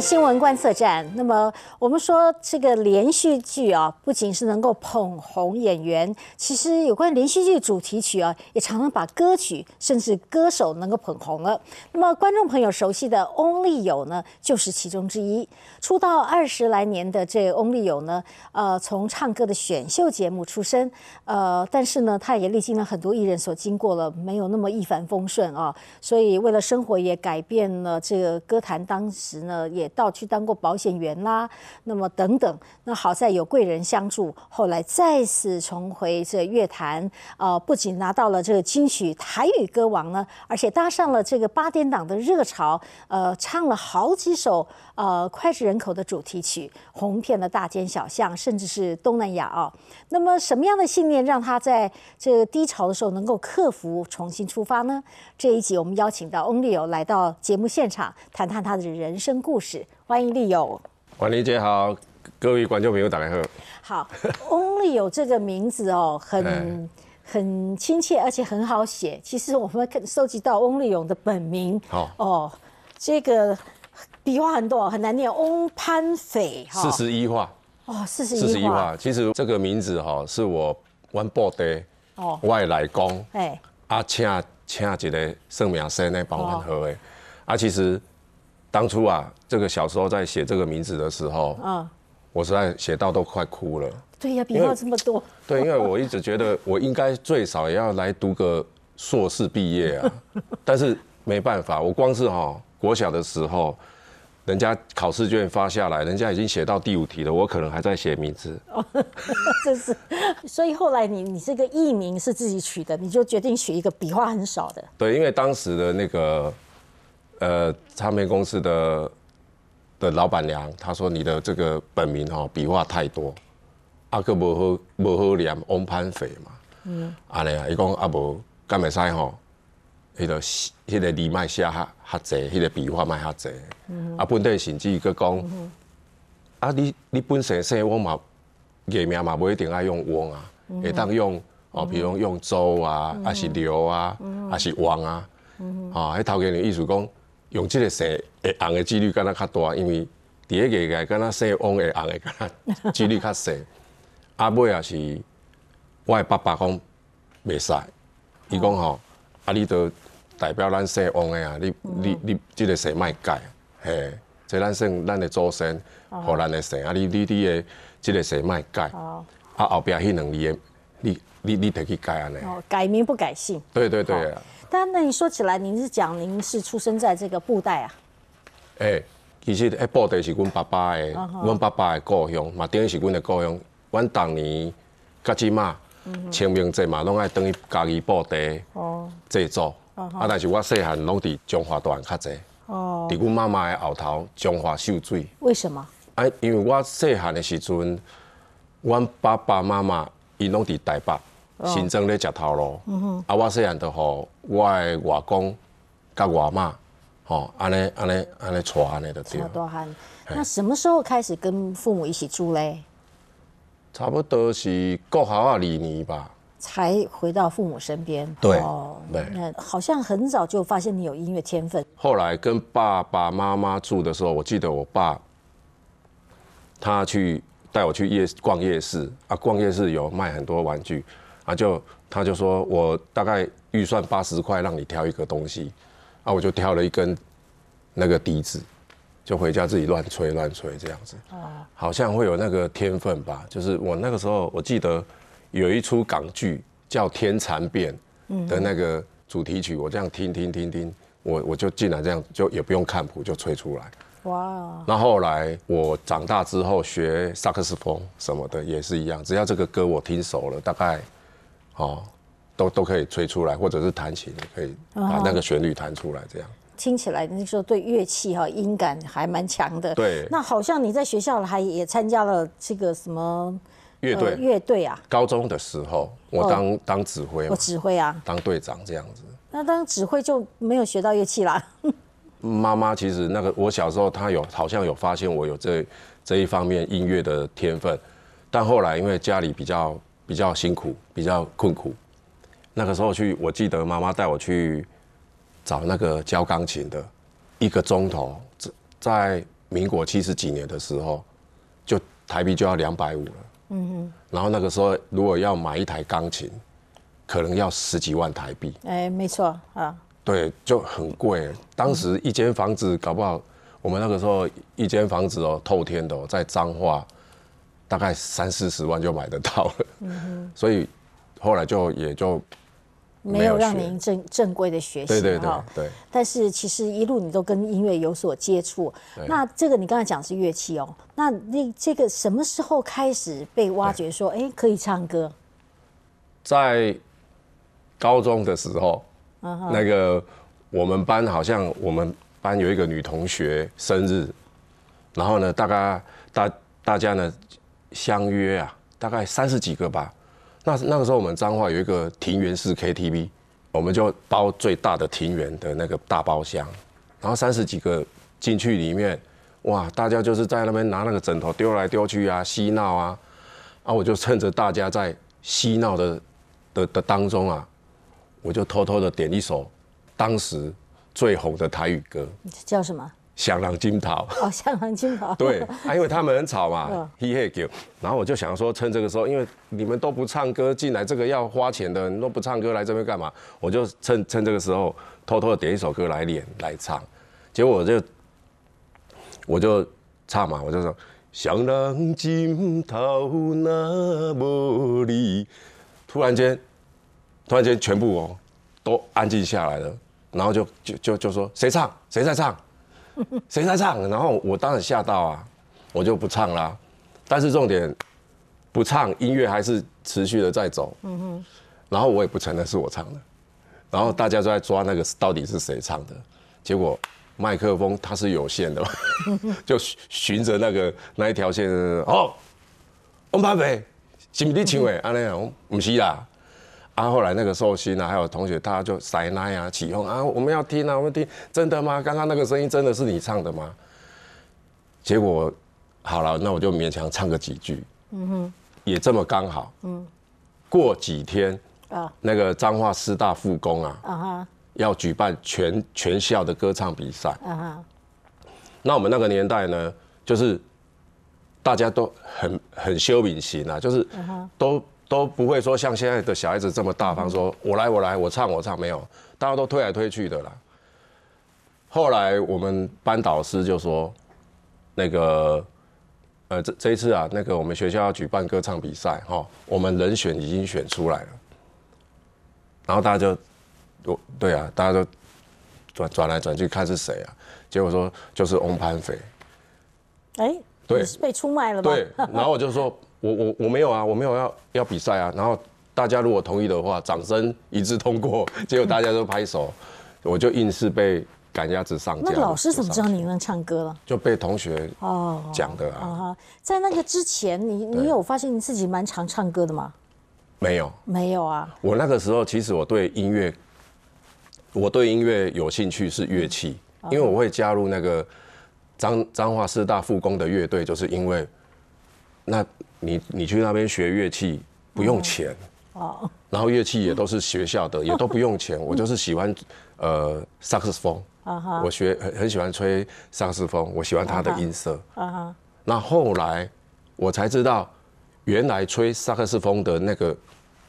新闻观测站。那么我们说，这个连续剧啊，不仅是能够捧红演员，其实有关连续剧主题曲啊，也常常把歌曲甚至歌手能够捧红了。那么观众朋友熟悉的翁立友呢，就是其中之一。出道二十来年的这翁立友呢，呃，从唱歌的选秀节目出身，呃，但是呢，他也历经了很多艺人所经过了，没有那么一帆风顺啊。所以为了生活，也改变了这个歌坛。当时呢，也到去当过保险员啦，那么等等，那好在有贵人相助，后来再次重回这乐坛，呃，不仅拿到了这个金曲台语歌王呢，而且搭上了这个八点档的热潮，呃，唱了好几首。呃，脍炙人口的主题曲，红遍了大街小巷，甚至是东南亚哦。那么，什么样的信念让他在这个低潮的时候能够克服，重新出发呢？这一集我们邀请到翁立友来到节目现场，谈谈他的人生故事。欢迎立友，万玲姐好，各位观众朋友，大家好。好，翁立友这个名字哦，很很亲切，而且很好写。其实我们收集到翁立勇的本名，好哦，这个。笔画很多，很难念。翁潘匪，四十一画。哦，四十一四十一画。其实这个名字哈，是我 One Boy 的外来工。哎。啊，请请一个圣名生来帮我学的。啊。啊，其实当初啊，这个小时候在写这个名字的时候，啊，我实在写到都快哭了。对呀，笔画这么多。对，因为我一直觉得我应该最少也要来读个硕士毕业啊。但是没办法，我光是哈国小的时候。人家考试卷发下来，人家已经写到第五题了，我可能还在写名字。哦，真是。所以后来你你这个艺名是自己取的，你就决定取一个笔画很少的。对，因为当时的那个呃唱片公司的的老板娘，她说你的这个本名哦笔画太多，阿哥无好无好念翁潘匪嘛。嗯。阿娘伊讲阿伯干袂使吼。迄个、迄个字卖写较较侪，迄个笔画卖较侪。啊，本地甚至佫讲，啊，你你本身姓汪嘛，艺名嘛，无一定爱用汪啊，会当用哦，比如讲用周啊，还是刘啊，还是王啊，啊，迄头家的意思讲，用即个姓会红的几率敢若较大，因为第一个个敢若姓汪会红的敢若几率较细。啊，尾也是，我爸爸讲袂使，伊讲吼，啊，你都。代表咱姓王的啊，你你你这个姓麦改，嘿，这咱算咱的祖先，互咱的姓啊，你你你的这个姓麦改，啊，后边迄两字的，你你你得去改安尼。哦，改名不改姓。对对对。啊。但那你说起来，您是讲您是出生在这个布袋啊？哎，其实诶，布袋是阮爸爸的，阮爸爸的故乡嘛，等于是阮的故乡。阮当年甲即嘛，清明节嘛，拢爱等于家己布袋哦，制作。啊！但是，我细汉拢伫中华段较济。哦。伫阮妈妈的后头，中华受罪。为什么？啊，因为我细汉的时阵，阮爸爸妈妈伊拢伫台北，新增咧食头路。嗯哼。啊，我细汉就互我的外公、甲外妈，吼，安尼安尼安尼娶安尼就对多汉。那什么时候开始跟父母一起住嘞？差不多是国校二年吧。才回到父母身边。对，那好像很早就发现你有音乐天分。后来跟爸爸妈妈住的时候，我记得我爸他去带我去夜逛夜市啊，逛夜市有卖很多玩具啊，就他就说我大概预算八十块，让你挑一个东西啊，我就挑了一根那个笛子，就回家自己乱吹乱吹这样子。啊，好像会有那个天分吧，就是我那个时候我记得。有一出港剧叫《天蚕变》的那个主题曲，我这样听听听听，我我就进来这样，就也不用看谱就吹出来。哇！那后来我长大之后学萨克斯风什么的也是一样，只要这个歌我听熟了，大概哦都都可以吹出来，或者是弹琴可以把那个旋律弹出来，这样。听起来那时候对乐器哈音感还蛮强的。对。那好像你在学校还也参加了这个什么？乐队，乐队啊！高中的时候，我当当指挥，我指挥啊，当队长这样子。那当指挥就没有学到乐器啦。妈妈其实那个我小时候，她有好像有发现我有这这一方面音乐的天分，但后来因为家里比较比较辛苦，比较困苦，那个时候去，我记得妈妈带我去找那个教钢琴的，一个钟头在在民国七十几年的时候，就台币就要两百五了。嗯嗯，然后那个时候如果要买一台钢琴，可能要十几万台币。哎，没错啊。对，就很贵。当时一间房子搞不好，我们那个时候一间房子哦，透天的在彰化，大概三四十万就买得到。嗯所以后来就也就。没有让您正正规的学习哈，对。但是其实一路你都跟音乐有所接触。那这个你刚才讲是乐器哦，那那这个什么时候开始被挖掘？说哎，可以唱歌。在高中的时候，那个我们班好像我们班有一个女同学生日，然后呢，大概大大家呢相约啊，大概三十几个吧。那那个时候，我们彰化有一个庭园式 KTV，我们就包最大的庭园的那个大包厢，然后三十几个进去里面，哇，大家就是在那边拿那个枕头丢来丢去啊，嬉闹啊，啊，我就趁着大家在嬉闹的的的当中啊，我就偷偷的点一首当时最红的台语歌，叫什么？香浪金桃。哦，香浪金桃。对，啊，因为他们很吵嘛，嘿嘿狗，然后我就想说，趁这个时候，因为你们都不唱歌进来，这个要花钱的，你都不唱歌来这边干嘛？我就趁趁这个时候，偷偷的点一首歌来练来唱，结果我就我就唱嘛，我就说香浪金桃那么里。突然间，突然间全部哦都安静下来了，然后就就就就说谁唱谁在唱。谁在唱？然后我当然吓到啊，我就不唱啦。但是重点，不唱，音乐还是持续的在走。嗯哼。然后我也不承认是我唱的。然后大家都在抓那个到底是谁唱的。结果麦克风它是有线的，就循着那个那一条线，哦，王八伟，是是你唱诶？安尼样，唔是啦。啊，后来那个寿星啊，还有同学，大家就塞赖啊，起哄啊，我们要听啊，我们听真的吗？刚刚那个声音真的是你唱的吗？结果好了，那我就勉强唱个几句，嗯哼，也这么刚好，嗯，过几天啊，那个彰化师大复工啊，啊哈，要举办全全校的歌唱比赛，啊哈，那我们那个年代呢，就是大家都很很修敏型啊，就是都。都不会说像现在的小孩子这么大方，说我来我来，我唱我唱，没有，大家都推来推去的啦。后来我们班导师就说，那个，呃，这这一次啊，那个我们学校要举办歌唱比赛，哈，我们人选已经选出来了。然后大家就，我对啊，大家就转转来转去看是谁啊，结果说就是翁潘飞。哎，对，被出卖了吗？对，然后我就说。我我我没有啊，我没有要要比赛啊。然后大家如果同意的话，掌声一致通过，结果大家都拍手，我就硬是被赶鸭子上架。那老师怎么知道你能唱歌了？就被同学哦讲的啊。在那个之前，你你有发现你自己蛮常唱歌的吗？没有，没有啊。我那个时候其实我对音乐，我对音乐有兴趣是乐器，因为我会加入那个彰彰化师大附工的乐队，就是因为那。你你去那边学乐器不用钱，哦，然后乐器也都是学校的，也都不用钱。我就是喜欢呃萨克斯风，啊哈，我学很很喜欢吹萨克斯风，我喜欢它的音色，啊哈。那后来我才知道，原来吹萨克斯风的那个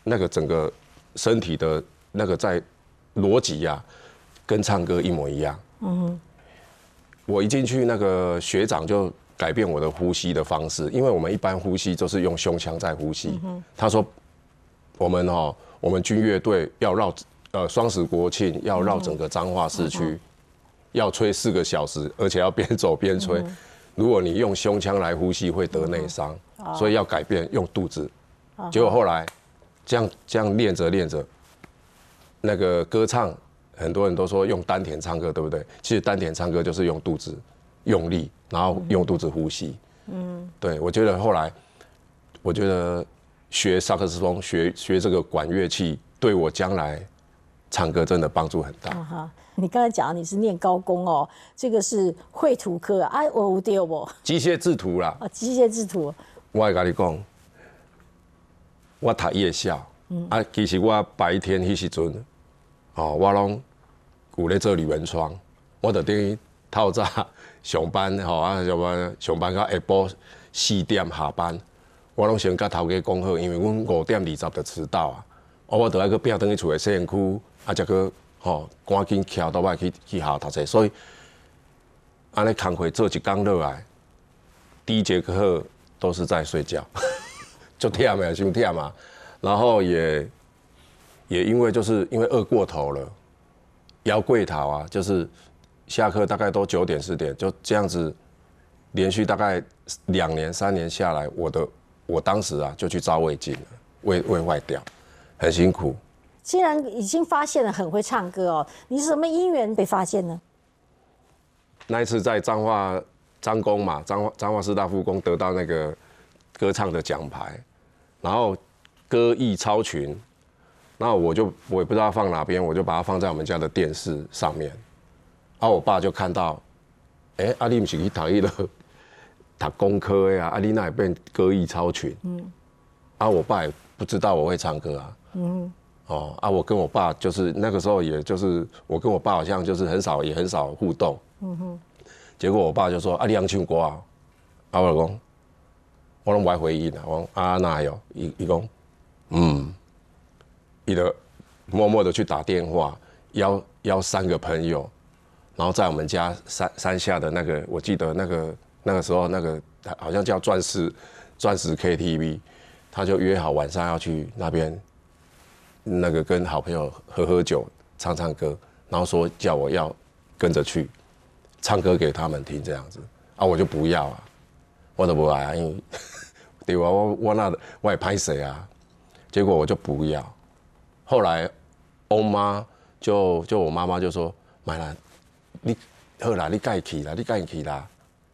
那个整个身体的那个在逻辑呀，跟唱歌一模一样。嗯，我一进去那个学长就。改变我的呼吸的方式，因为我们一般呼吸都是用胸腔在呼吸。他说，我们哈，我们军乐队要绕，呃，双十国庆要绕整个彰化市区，要吹四个小时，而且要边走边吹。如果你用胸腔来呼吸，会得内伤，所以要改变用肚子。结果后来，这样这样练着练着，那个歌唱，很多人都说用丹田唱歌，对不对？其实丹田唱歌就是用肚子。用力，然后用肚子呼吸。嗯，对我觉得后来，我觉得学萨克斯风，学学这个管乐器，对我将来唱歌真的帮助很大。哈，你刚才讲你是念高工哦，这个是绘图科啊，我丢不？机械制图啦。啊，机械制图。我跟你讲，我读夜校，啊，其实我白天迄时阵，哦，我拢在做铝门窗，我得等于套扎。上班吼啊上班上班到下晡四点下班，我拢先甲头家讲好，因为阮五点二十就迟到啊，我我倒爱去变倒去厝诶实验区啊则去吼赶紧徛倒来去去下读册，所以安尼工课做一工落来，第一节课都是在睡觉，就忝啊就忝啊，然后也也因为就是因为饿过头了，腰过头啊就是。下课大概都九点十点，就这样子，连续大概两年三年下来，我的我当时啊就去扎胃镜，胃胃外掉，很辛苦。既然已经发现了，很会唱歌哦，你是什么因缘被发现呢？那一次在彰化彰工嘛，彰彰化师大附工得到那个歌唱的奖牌，然后歌艺超群，那我就我也不知道放哪边，我就把它放在我们家的电视上面。啊！我爸就看到，哎，阿你唔是去读一个，读工科呀、啊！阿你那也变歌艺超群。嗯。啊！我爸也不知道我会唱歌啊。嗯。哦啊！我跟我爸就是那个时候，也就是我跟我爸好像就是很少也很少互动。嗯哼。结果我爸就说：“啊，你昂唱歌啊！”啊，我公，我拢无回应啊，我讲：“啊，那还有伊伊讲，嗯，伊个默默的去打电话邀邀三个朋友。”然后在我们家山山下的那个，我记得那个那个时候，那个好像叫钻石钻石 KTV，他就约好晚上要去那边，那个跟好朋友喝喝酒、唱唱歌，然后说叫我要跟着去，唱歌给他们听这样子啊，我就不要啊，我都不来，因为 对我我那我也拍谁啊，结果我就不要。后来欧妈就就我妈妈就说买了。你好啦，你该去啦，你该去啦，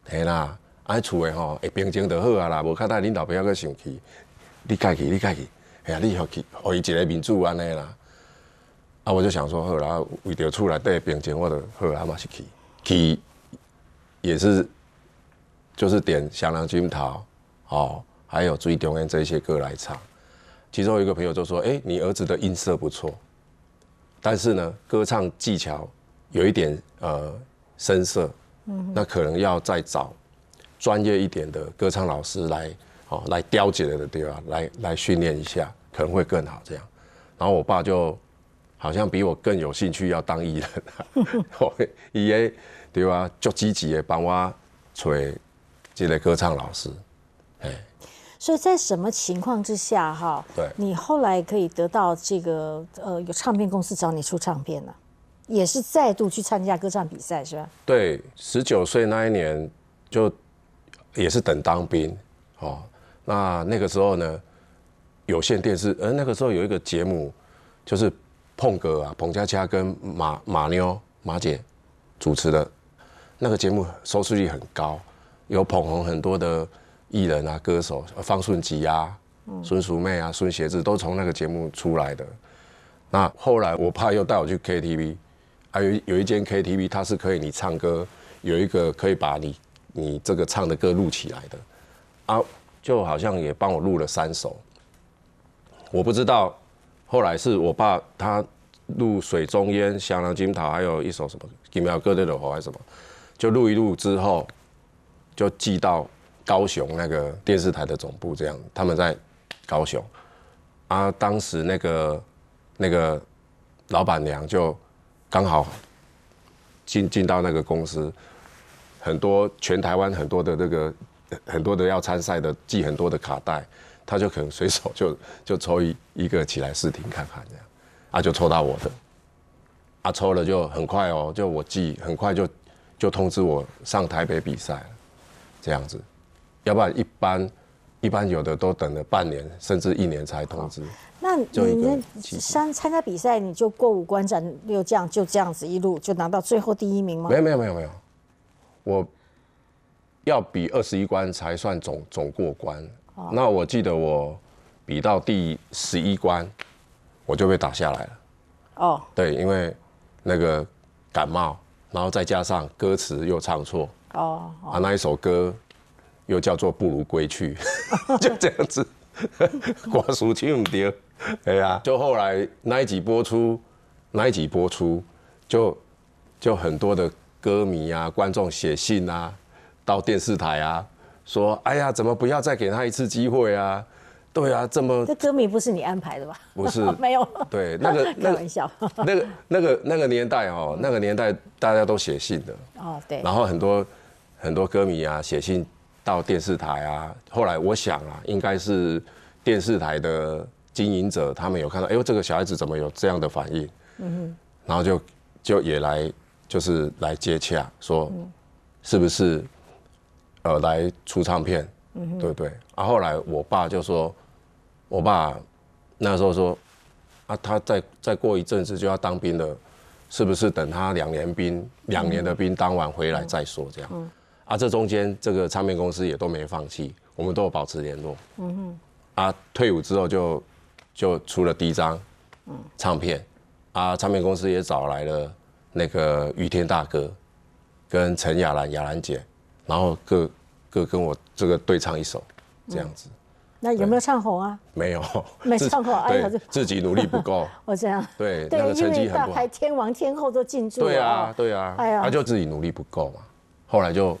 嘿啦，安厝的吼，会平静就好啊啦，无较大恁老爸友佫生气，你该去，你该去，嘿啊，你去，伊一个面子安尼啦。啊，我就想说好啦，为着厝内底平静，我就好啦嘛，是去去也是就是点《降龙君头哦，还有最中间这些歌来唱。其中一个朋友就说：“哎，你儿子的音色不错，但是呢，歌唱技巧。”有一点呃声色，嗯，那可能要再找专业一点的歌唱老师来，哦，来雕解的地方，来来训练一下，可能会更好这样。然后我爸就好像比我更有兴趣要当艺人啊，一 耶对吧？就积极的帮我找这个歌唱老师。哎，所以在什么情况之下哈？对，你后来可以得到这个呃有唱片公司找你出唱片呢？也是再度去参加歌唱比赛是吧？对，十九岁那一年就也是等当兵哦。那那个时候呢，有线电视，而那个时候有一个节目就是碰哥啊，彭佳佳跟马马妞马姐主持的，那个节目收视率很高，有捧红很多的艺人啊歌手，方顺吉啊、孙淑妹啊、孙协志都从那个节目出来的。那后来我爸又带我去 KTV。还有有一间 KTV，它是可以你唱歌，有一个可以把你你这个唱的歌录起来的，啊，就好像也帮我录了三首，我不知道后来是我爸他录《水中烟》《香囊金桃》，还有一首什么《一秒哥的火》还是什么，就录一录之后，就寄到高雄那个电视台的总部，这样他们在高雄，啊，当时那个那个老板娘就。刚好进进到那个公司，很多全台湾很多的这个 很多的要参赛的寄很多的卡带，他就可能随手就 就抽一一个起来试听看看这样，啊就抽到我的，啊抽了就很快哦，就我寄很快就就通知我上台北比赛，这样子，要不然一般。一般有的都等了半年甚至一年才通知。那你们像参加比赛，你就过五关斩六将，就这样子一路就拿到最后第一名吗？没有没有没有没有，我要比二十一关才算总总过关。那我记得我比到第十一关，我就被打下来了。哦，对，因为那个感冒，然后再加上歌词又唱错。哦，啊那一首歌。又叫做不如归去，就这样子，歌词听唔到，哎呀！就后来那一集播出，那一集播出，就就很多的歌迷啊、观众写信啊，到电视台啊，说：哎呀，怎么不要再给他一次机会啊？对啊，这么这歌迷不是你安排的吧？不是，没有。对，那个 开玩笑，那个那个那个年代哦，那个年代大家都写信的。哦，对。然后很多很多歌迷啊写信。到电视台啊，后来我想啊，应该是电视台的经营者，他们有看到，哎呦，这个小孩子怎么有这样的反应？嗯，然后就就也来就是来接洽，说是不是呃来出唱片，对不对？啊，后来我爸就说，我爸那时候说，啊，他再再过一阵子就要当兵了，是不是等他两年兵，两年的兵，当完回来再说这样。啊，这中间这个唱片公司也都没放弃，我们都有保持联络。嗯哼。啊，退伍之后就就出了第一张，唱片。啊，唱片公司也找来了那个雨天大哥，跟陈雅兰雅兰姐，然后各各跟我这个对唱一首，这样子。那有没有唱红啊？没有，没唱红。哎呀，自己努力不够。我这样。对，那个成绩很。还天王天后都进驻。对啊，对啊。哎呀。他就自己努力不够嘛，后来就。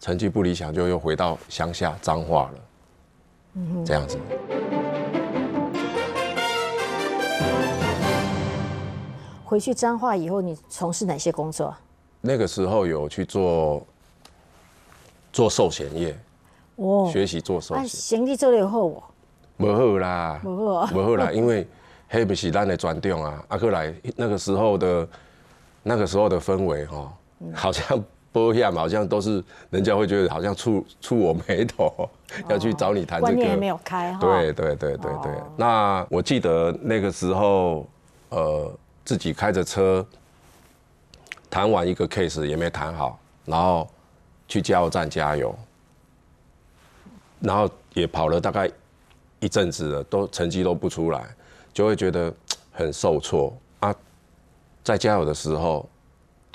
成绩不理想，就又回到乡下脏话了，这样子。回去脏话以后，你从事哪些工作？那个时候有去做做寿险业，哦，学习做寿险。行李做的好不？没好啦，没好，没好啦，因为黑不是咱的专长啊。阿克来那个时候的，那个时候的氛围哈，好像。下好像都是人家会觉得好像触触我眉头，要去找你谈这个。观念没有开哈。对对对对对。那我记得那个时候，呃，自己开着车谈完一个 case 也没谈好，然后去加油站加油，然后也跑了大概一阵子了，都成绩都不出来，就会觉得很受挫啊。在加油的时候。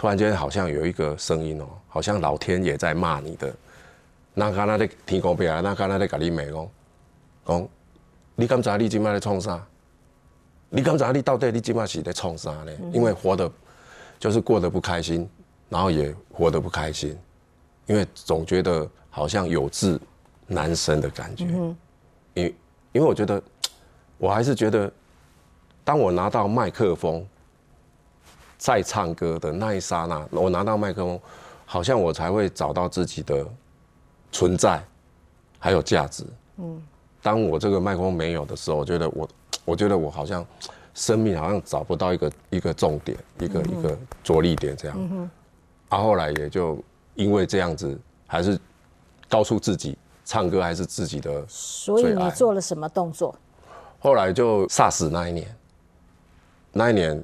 突然间，好像有一个声音哦，好像老天也在骂你的。那刚才在听广播啊，那刚才在讲你没讲，讲你刚才你今麦在创啥？你刚才你到底你今麦是在创啥呢？因为活得就是过得不开心，然后也活得不开心，因为总觉得好像有志难伸的感觉。嗯。因因为我觉得，我还是觉得，当我拿到麦克风。在唱歌的那一刹那，我拿到麦克风，好像我才会找到自己的存在，还有价值。嗯，当我这个麦克风没有的时候，我觉得我，我觉得我好像生命好像找不到一个一个重点，一个一个着力点这样。嗯啊，后来也就因为这样子，还是告诉自己唱歌还是自己的所以你做了什么动作？后来就萨 s 那一年，那一年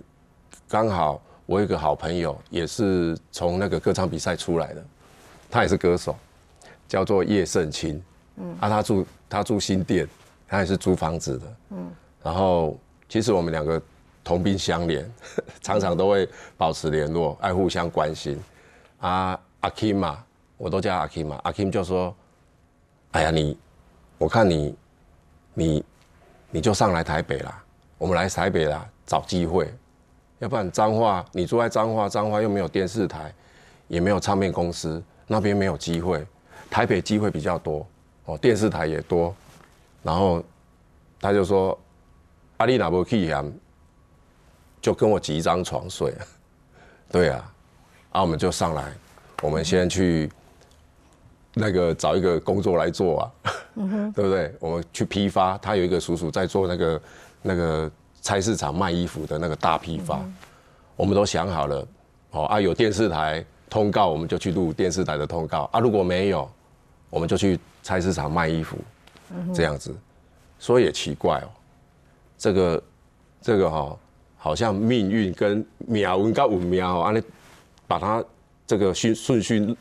刚好。我有一个好朋友，也是从那个歌唱比赛出来的，他也是歌手，叫做叶圣清。嗯，啊，他住他住新店，他也是租房子的。嗯，然后其实我们两个同病相怜，常常都会保持联络，爱互相关心。啊，阿 Kim 嘛，我都叫阿 Kim 嘛，阿 Kim 就说：“哎呀，你我看你，你你就上来台北啦，我们来台北啦，找机会。”要不然脏话，你住在脏话，脏话又没有电视台，也没有唱片公司，那边没有机会。台北机会比较多，哦，电视台也多。然后他就说：“阿丽那不去呀？”就跟我挤一张床睡。对啊，啊，我们就上来，我们先去那个找一个工作来做啊，嗯对不对？我们去批发，他有一个叔叔在做那个那个。菜市场卖衣服的那个大批发，我们都想好了，哦啊，有电视台通告，我们就去录电视台的通告啊；如果没有，我们就去菜市场卖衣服，这样子。所以也奇怪哦，这个，这个哈，好像命运跟秒文跟五秒啊，你把它这个顺顺序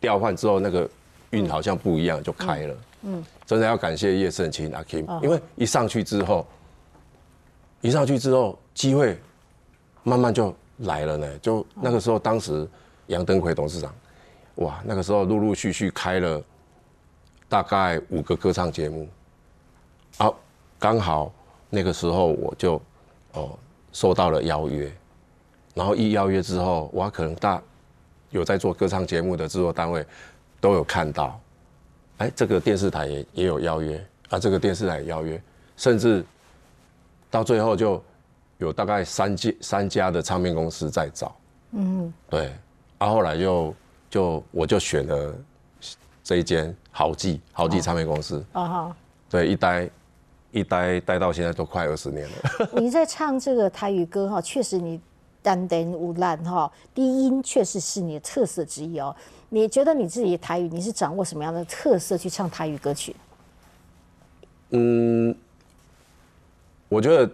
调换之后，那个运好像不一样，就开了。嗯，真的要感谢叶圣清阿 Kim，因为一上去之后。一上去之后，机会慢慢就来了呢。就那个时候，当时杨登魁董事长，哇，那个时候陆陆续续开了大概五个歌唱节目，啊，刚好那个时候我就哦受到了邀约，然后一邀约之后，哇，可能大有在做歌唱节目的制作单位都有看到，哎，这个电视台也也有邀约啊，这个电视台邀约，甚至。到最后就有大概三家三家的唱片公司在找，嗯，对，然后来就就我就选了这一间豪记豪记唱片公司啊哈，对，一待一待待到现在都快二十年了。你在唱这个台语歌哈，确实你丹丹无烂哈，低音确实是你的特色之一哦。你觉得你自己台语你是掌握什么样的特色去唱台语歌曲？嗯。我觉得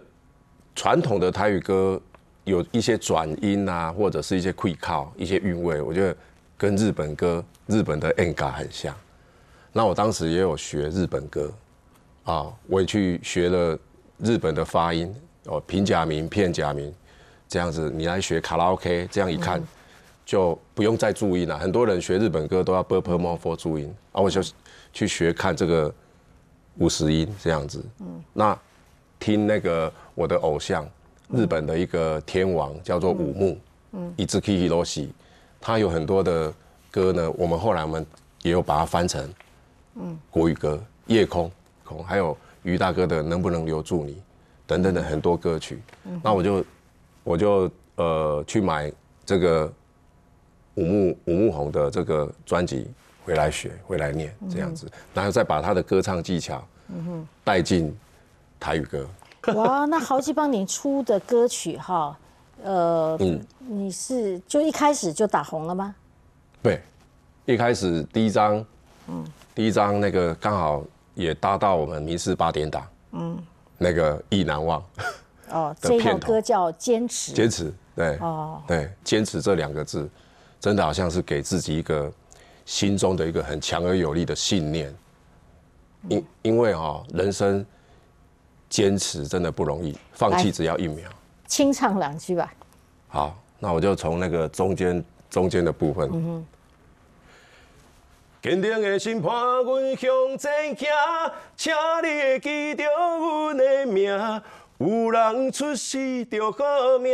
传统的台语歌有一些转音啊，或者是一些 q u i a k 一些韵味。我觉得跟日本歌、日本的 e n g a 很像。那我当时也有学日本歌啊，我也去学了日本的发音哦，平假名、片假名这样子。你来学卡拉 OK，这样一看就不用再注意了。很多人学日本歌都要 r more e for 注音啊，我就去学看这个五十音这样子。嗯，那。听那个我的偶像，日本的一个天王叫做武木，嗯，伊织 k i k u o s 他有很多的歌呢。我们后来我们也有把它翻成，嗯，国语歌《夜空空》，还有于大哥的《能不能留住你》等等的很多歌曲。那我就我就呃去买这个武木武木弘的这个专辑回来学，回来念这样子，然后再把他的歌唱技巧嗯哼带进。台语歌哇，那豪记帮你出的歌曲哈，呃，你是就一开始就打红了吗？对，一开始第一张，嗯，第一张那个刚好也搭到我们民视八点档，嗯，那个意难忘哦，这一首歌叫坚持，坚持，对，哦，对，坚持这两个字，真的好像是给自己一个心中的一个很强而有力的信念，因因为哈，人生。坚持真的不容易，放弃只要一秒。清唱两句吧。好，那我就从那个中间中间的部分。坚定的心伴阮向前行，请你记着阮的名。有人出世着好命，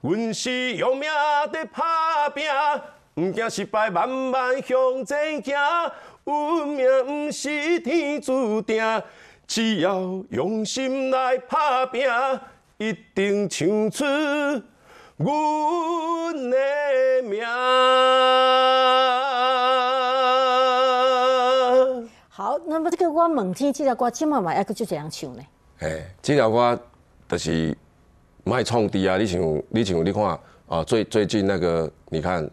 阮是用命在打拼，唔惊失败，慢慢向前行。阮命不是天注定。只要用心来打拼，一定唱出阮的名。好，那么这个我问天，这条歌怎么也个就这样唱呢？哎，这条歌就是卖创的啊！你像你像你看啊，最最近那个，你看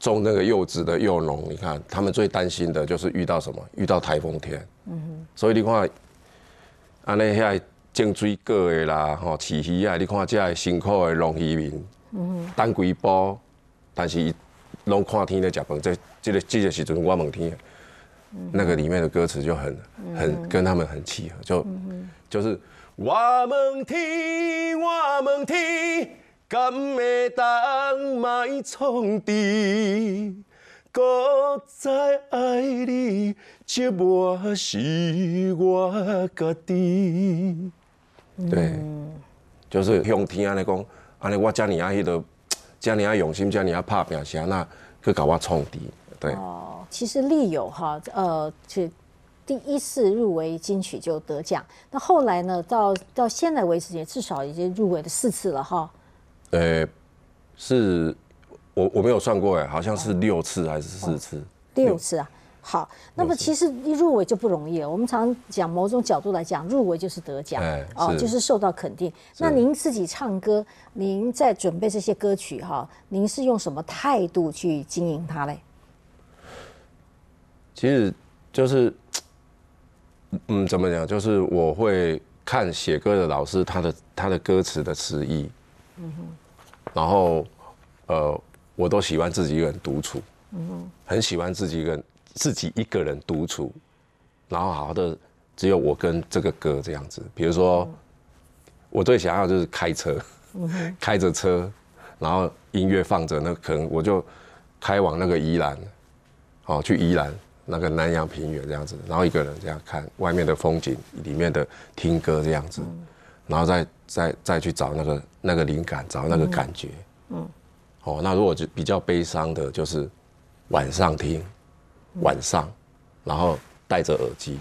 种那个柚子的幼农，你看他们最担心的就是遇到什么？遇到台风天。嗯哼，所以你看，安尼遐种水果的啦，吼，饲鱼啊，你看遮辛苦的农民面嗯，等几波，但是拢看天咧食饭，这即个即个时阵我问天，嗯，那个里面的歌词就很很跟他们很契合，就就是我问天，我问天，敢会当卖创治？搁再爱你，折磨是我家己。对，就是向天安来讲，安尼我遮尔啊，迄落 遮尔啊用心，遮尔啊拍拼啥那去搞我创滴。对，哦，其实立友哈，呃，是第一次入围金曲就得奖，那后来呢，到到现在为止也至少已经入围了四次了哈。诶，是。我我没有算过哎，好像是六次还是四次？六次啊，好。那么其实一入围就不容易了。我们常讲某种角度来讲，入围就是得奖，哦，就是受到肯定。那您自己唱歌，您在准备这些歌曲哈，您是用什么态度去经营它嘞？其实就是，嗯，怎么讲？就是我会看写歌的老师他的他的歌词的词意，嗯哼，然后呃。我都喜欢自己一个人独处，嗯，很喜欢自己一个自己一个人独处，然后好好的，只有我跟这个歌这样子。比如说，我最想要就是开车，开着车，然后音乐放着，那可能我就开往那个宜兰，哦，去宜兰那个南洋平原这样子，然后一个人这样看外面的风景，里面的听歌这样子，然后再再再去找那个那个灵感，找那个感觉，嗯。哦，那如果就比较悲伤的，就是晚上听，晚上，然后戴着耳机，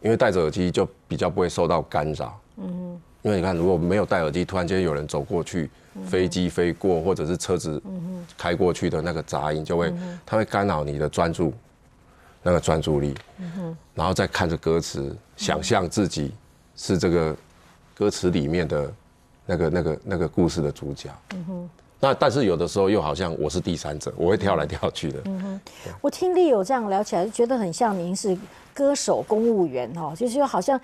因为戴着耳机就比较不会受到干扰。嗯。因为你看，如果没有戴耳机，突然间有人走过去，飞机飞过，或者是车子开过去的那个杂音，就会它会干扰你的专注，那个专注力。然后再看着歌词，想象自己是这个歌词里面的那个那个那个故事的主角。嗯哼。那但是有的时候又好像我是第三者，我会跳来跳去的。嗯哼，我听力友这样聊起来，就觉得很像您是歌手公务员哦，就是好像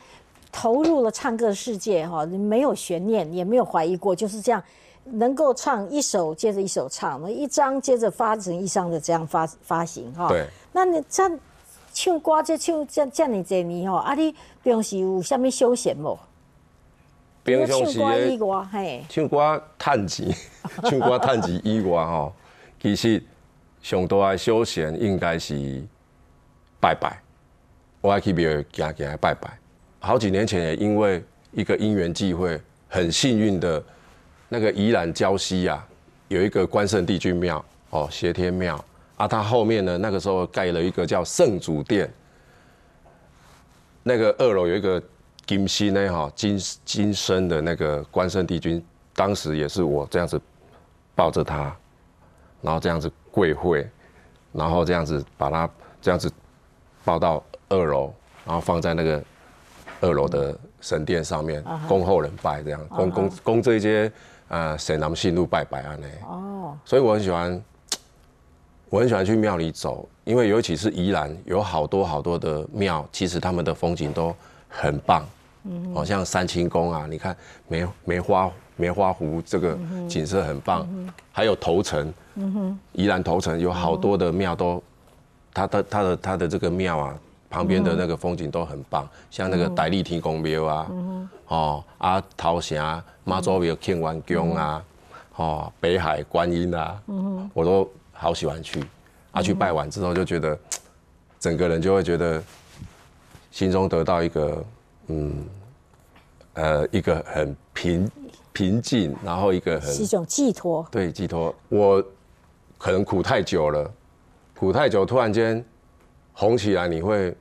投入了唱歌的世界哈，没有悬念也没有怀疑过，就是这样能够唱一首接着一首唱，那一张接着发成一张的这样发发行哈。对。那你唱唱歌这唱这这你这你哈，阿你平时有下面休闲无？平常时诶，唱歌赚钱，唱歌赚钱以外吼，其实上大爱休闲应该是拜拜。我还特别行行拜拜。好几年前也因为一个因缘际会，很幸运的那个宜兰礁溪啊，有一个关圣帝君庙哦，斜天庙啊，它后面呢那个时候盖了一个叫圣祖殿，那个二楼有一个。金西呢？哈，金金身的那个关圣帝君，当时也是我这样子抱着他，然后这样子跪会，然后这样子把他这样子抱到二楼，然后放在那个二楼的神殿上面，恭候人拜这样，供供供这些呃神南信路拜拜安呢。哦，所以我很喜欢，我很喜欢去庙里走，因为尤其是宜兰有好多好多的庙，其实他们的风景都很棒。哦，像三清宫啊，你看梅梅花梅花湖这个景色很棒，还有头城，嗯宜兰头城有好多的庙都，它的它的它的这个庙啊，旁边的那个风景都很棒，像那个傣力提宫庙啊，哦啊桃城妈祖庙、庆安宫啊，哦北海观音啊，我都好喜欢去，啊去拜完之后就觉得，整个人就会觉得，心中得到一个。嗯，呃，一个很平平静，然后一个很是一种寄托，对寄托。我可能苦太久了，苦太久，突然间红起来，你会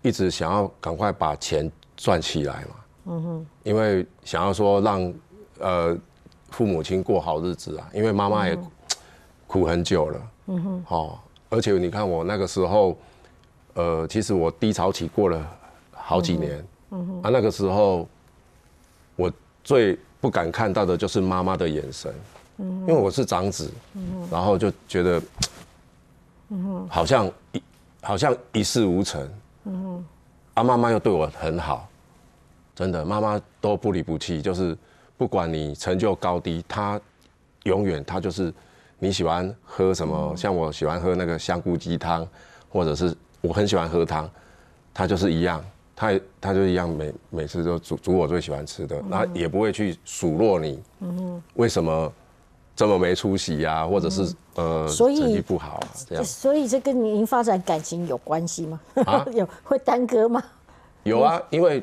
一直想要赶快把钱赚起来嘛？嗯哼，因为想要说让呃父母亲过好日子啊，因为妈妈也苦很久了，嗯哼，哦，而且你看我那个时候，呃，其实我低潮期过了好几年。啊，那个时候我最不敢看到的就是妈妈的眼神，因为我是长子，然后就觉得，嗯哼，好像一好像一事无成，嗯哼，啊，妈妈又对我很好，真的，妈妈都不离不弃，就是不管你成就高低，她永远她就是你喜欢喝什么，像我喜欢喝那个香菇鸡汤，或者是我很喜欢喝汤，她就是一样。他他就一样，每每次都煮煮我最喜欢吃的，然后也不会去数落你。嗯，为什么这么没出息呀？或者是呃成绩不好这样？所以这跟您发展感情有关系吗？有会耽搁吗？有啊，因为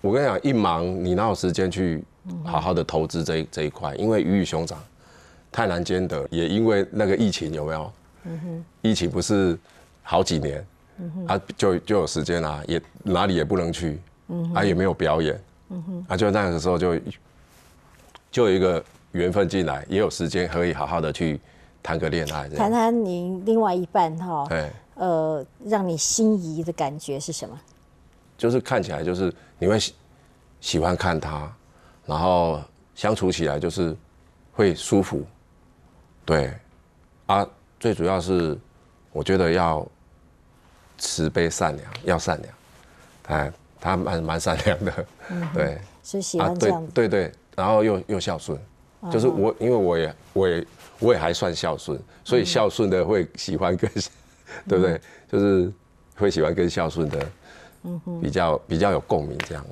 我跟你讲，一忙你哪有时间去好好的投资这这一块？因为鱼与熊掌太难兼得，也因为那个疫情有没有？嗯哼，疫情不是好几年。嗯、啊，就就有时间啦，也哪里也不能去，嗯、啊，也没有表演，嗯、啊，就那个时候就就有一个缘分进来，也有时间可以好好的去谈个恋爱。谈谈您另外一半哈，呃，让你心仪的感觉是什么？就是看起来就是你会喜喜欢看他，然后相处起来就是会舒服，对，啊，最主要是我觉得要。慈悲善良要善良，哎，他蛮蛮善良的，对，是喜欢这样，对对，然后又又孝顺，就是我，因为我也我也我也还算孝顺，所以孝顺的会喜欢跟，对不对？就是会喜欢跟孝顺的，比较比较有共鸣这样。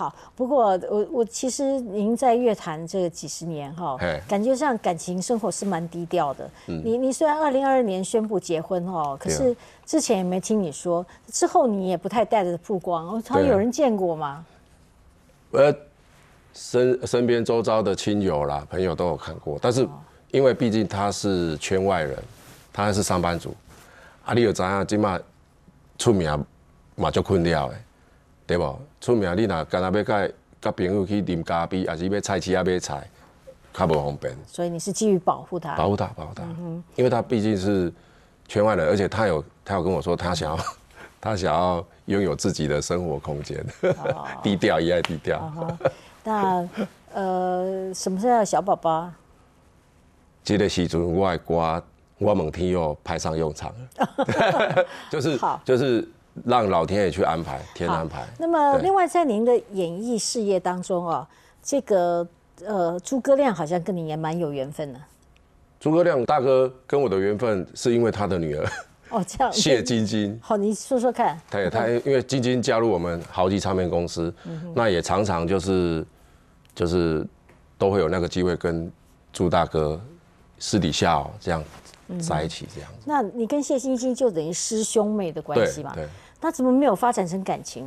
好，不过我我其实您在乐坛这几十年哈，感觉上感情生活是蛮低调的。你你虽然二零二二年宣布结婚哦，可是之前也没听你说，之后你也不太带着曝光，我他有人见过吗？呃，身身边周遭的亲友啦，朋友都有看过，但是因为毕竟他是圈外人，他是上班族，啊，你有知影，今麦出名马就困掉的，对不？出名你若干那要个，甲朋友去啉咖啡，还是要菜市啊买菜，较无方便。所以你是基于保护他？保护他，保护他。嗯因为他毕竟是圈外人，而且他有，他有跟我说，他想要，他想要拥有自己的生活空间，低调一爱低调。那呃，什么叫小宝宝？这个时阵我的歌，我问天哦，派上用场了。就是，就是。让老天爷去安排，天安排。那么，另外在您的演艺事业当中哦，这个呃，诸葛亮好像跟您也蛮有缘分的。诸葛亮大哥跟我的缘分是因为他的女儿哦，这样。谢晶晶，好，你说说看。对，他因为晶晶加入我们豪记唱片公司，那也常常就是就是都会有那个机会跟朱大哥私底下这样。在一起这样子，那你跟谢欣欣就等于师兄妹的关系嘛？对，那怎么没有发展成感情？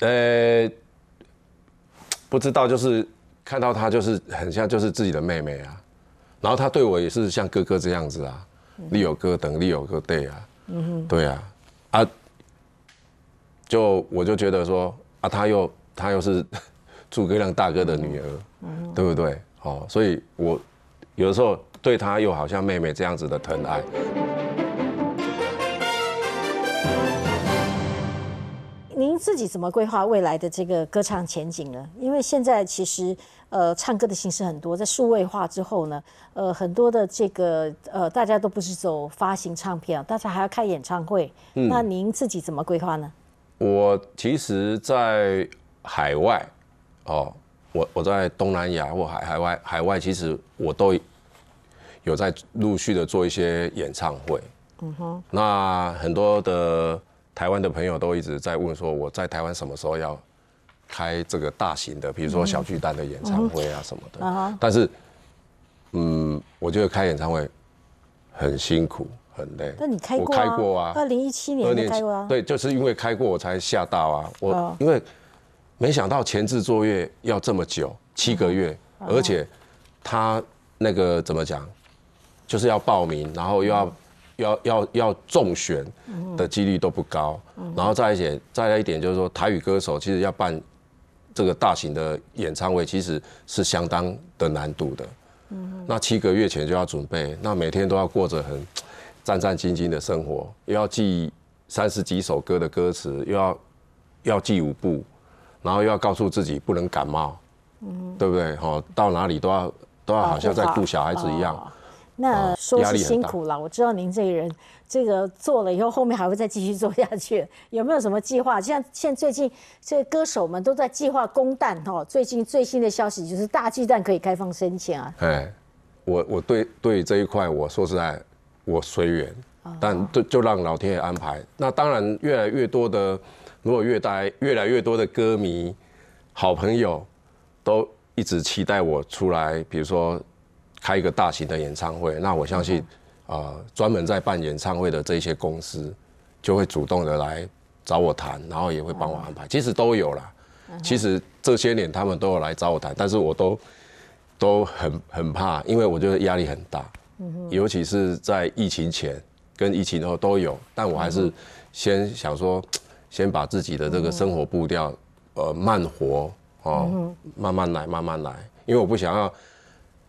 呃，不知道，就是看到她就是很像就是自己的妹妹啊，然后她对我也是像哥哥这样子啊利有哥等利有哥对啊，嗯哼，对啊，啊，就我就觉得说啊，她又她又是 诸葛亮大哥的女儿，嗯，对不对？哦，所以我有的时候。对他又好像妹妹这样子的疼爱。您自己怎么规划未来的这个歌唱前景呢？因为现在其实呃，唱歌的形式很多，在数位化之后呢，呃，很多的这个呃，大家都不是走发行唱片，大家还要开演唱会。那您自己怎么规划呢？我其实，在海外哦，我我在东南亚或海海外海外，其实我都。有在陆续的做一些演唱会，嗯哼，那很多的台湾的朋友都一直在问说我在台湾什么时候要开这个大型的，比如说小巨蛋的演唱会啊什么的。啊但是，嗯，我觉得开演唱会很辛苦，很累。那你开过啊？二零一七年开过啊？对，就是因为开过我才吓到啊！我因为没想到前置作业要这么久，七个月，而且他那个怎么讲？就是要报名，然后又要要要要中选的几率都不高，然后再一点，再来一点就是说，台语歌手其实要办这个大型的演唱会，其实是相当的难度的。那七个月前就要准备，那每天都要过着很战战兢兢的生活，又要记三十几首歌的歌词，又要要记舞步，然后又要告诉自己不能感冒，对不对？哦，到哪里都要都要好像在顾小孩子一样。那说是辛苦了，我知道您这个人，这个做了以后后面还会再继续做下去，有没有什么计划？像现最近这歌手们都在计划公蛋哦，最近最新的消息就是大巨蛋可以开放申请啊。哎，我我对对这一块我说实在，我随缘，但就就让老天爷安排。那当然越来越多的，如果越来越来越多的歌迷、好朋友都一直期待我出来，比如说。开一个大型的演唱会，那我相信，呃，专门在办演唱会的这些公司，就会主动的来找我谈，然后也会帮我安排。其实都有啦，其实这些年他们都有来找我谈，但是我都都很很怕，因为我觉得压力很大，尤其是在疫情前跟疫情后都有，但我还是先想说，先把自己的这个生活步调，呃，慢活哦，慢慢来，慢慢来，因为我不想要。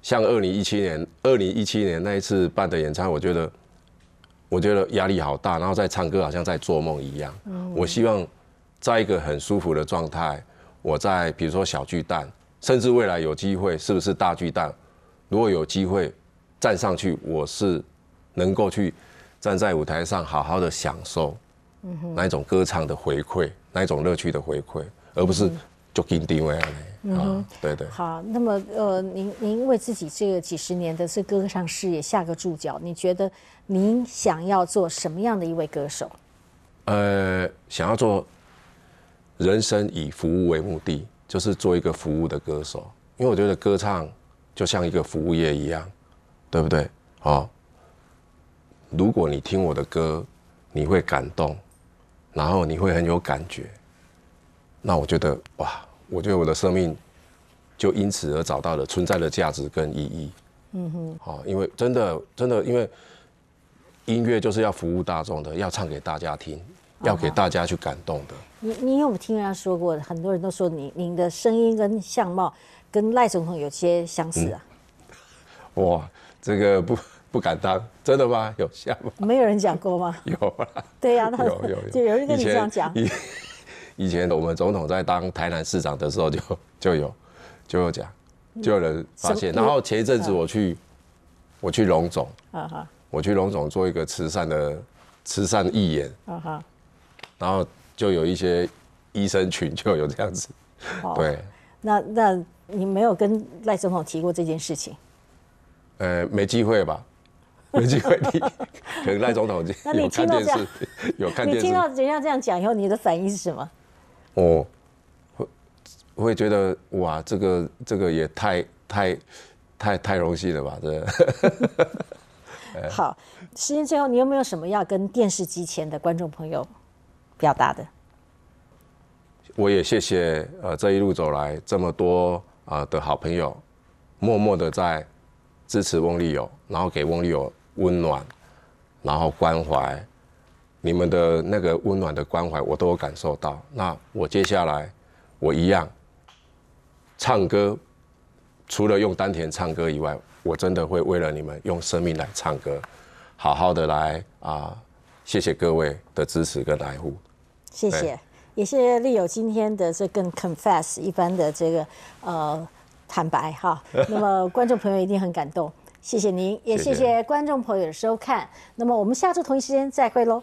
像二零一七年，二零一七年那一次办的演唱会，我觉得，我觉得压力好大，然后在唱歌好像在做梦一样。我希望在一个很舒服的状态，我在比如说小巨蛋，甚至未来有机会，是不是大巨蛋？如果有机会站上去，我是能够去站在舞台上好好的享受哪一种歌唱的回馈，哪一种乐趣的回馈，而不是就定位嗯，对对。好，那么呃，您您为自己这个几十年的这歌唱事业下个注脚，你觉得您想要做什么样的一位歌手？呃，想要做人生以服务为目的，就是做一个服务的歌手。因为我觉得歌唱就像一个服务业一样，对不对？好，如果你听我的歌，你会感动，然后你会很有感觉，那我觉得哇。我觉得我的生命就因此而找到了存在的价值跟意义。嗯哼。好，因为真的，真的，因为音乐就是要服务大众的，要唱给大家听，要给大家去感动的。你，你有有听人家说过？很多人都说，您您的声音跟相貌跟赖总统有些相似啊。哇，这个不不敢当，真的吗？有相吗？没有人讲过吗？有。对呀，有有有，就有人跟你这样讲。以前我们总统在当台南市长的时候，就 就有就有讲，就有人发现。然后前一阵子我去我去龙总，我去龙总做一个慈善的慈善义演，然后就有一些医生群就有这样子。对，那那你没有跟赖总统提过这件事情？呃，没机会吧，没机会 可能赖总统有看电视，有看电视。你听到人家这样讲以后，你的反应是什么？我会会觉得哇，这个这个也太太，太太荣幸了吧？这好，时间最后，你有没有什么要跟电视机前的观众朋友表达的？我也谢谢呃，这一路走来这么多啊的好朋友，默默的在支持翁立友，然后给翁立友温暖，然后关怀。你们的那个温暖的关怀，我都有感受到。那我接下来，我一样唱歌，除了用丹田唱歌以外，我真的会为了你们用生命来唱歌，好好的来啊！谢谢各位的支持跟爱护，谢谢，也谢谢丽友今天的这更 confess 一般的这个呃坦白哈。那么观众朋友一定很感动，谢谢您，也谢谢观众朋友的收看。那么我们下周同一时间再会喽。